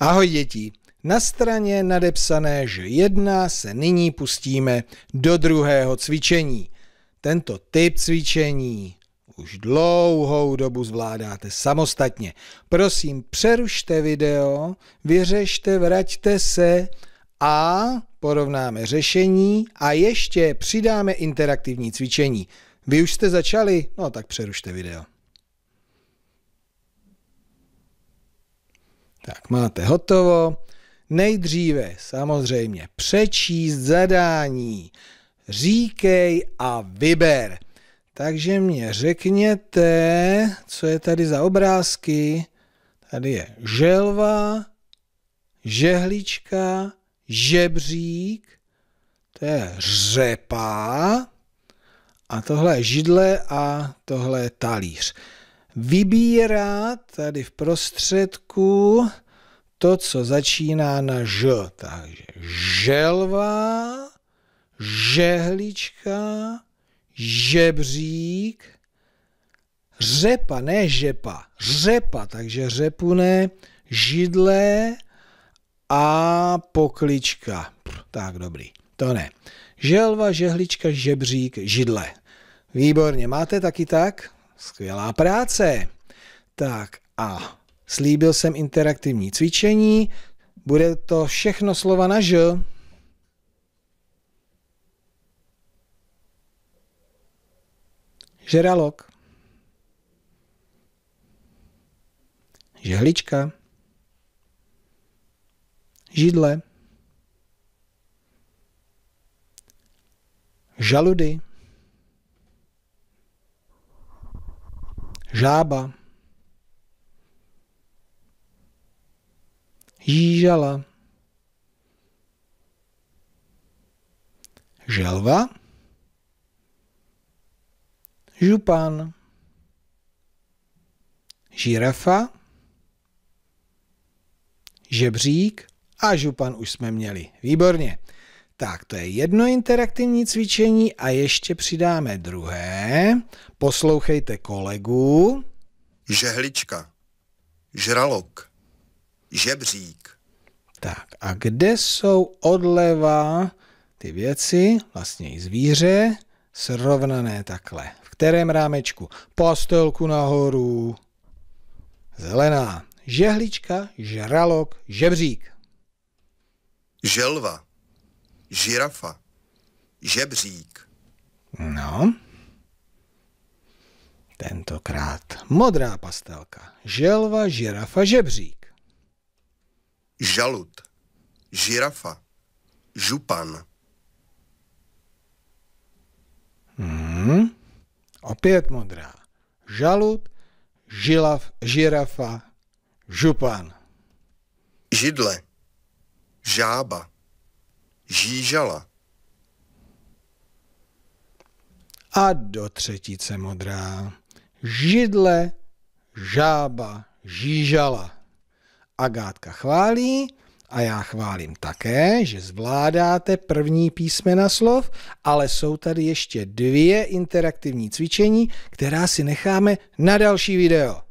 Ahoj děti, na straně nadepsané, že 1 se nyní pustíme do druhého cvičení. Tento typ cvičení už dlouhou dobu zvládáte samostatně. Prosím, přerušte video, vyřešte, vraťte se a porovnáme řešení a ještě přidáme interaktivní cvičení. Vy už jste začali? No tak přerušte video. Tak máte hotovo. Nejdříve samozřejmě přečíst zadání. Říkej a vyber. Takže mě řekněte, co je tady za obrázky. Tady je želva, žehlička, žebřík, to je řepa a tohle je židle a tohle je talíř vybírá tady v prostředku to, co začíná na ž. Takže želva, žehlička, žebřík, řepa, ne žepa, řepa, takže řepune, židle a poklička. Tak dobrý, to ne. Želva, žehlička, žebřík, židle. Výborně, máte taky tak? Skvělá práce. Tak a slíbil jsem interaktivní cvičení. Bude to všechno slova na ž. Žeralok. Žehlička. Židle. Žaludy. žába, žížala, želva, župan, žirafa, žebřík a župan už jsme měli. Výborně. Tak to je jedno interaktivní cvičení a ještě přidáme druhé. Poslouchejte kolegu. Žehlička, žralok, žebřík. Tak a kde jsou odleva ty věci, vlastně i zvíře, srovnané takhle? V kterém rámečku? Pastelku nahoru. Zelená. Žehlička, žralok, žebřík. Želva žirafa, žebřík. No, tentokrát modrá pastelka, želva, žirafa, žebřík. Žalud, žirafa, župan. Hmm. Opět modrá. Žalud, žilav, žirafa, župan. Židle, žába žížala. A do třetice modrá. Židle, žába, žížala. Agátka chválí a já chválím také, že zvládáte první písmena slov, ale jsou tady ještě dvě interaktivní cvičení, která si necháme na další video.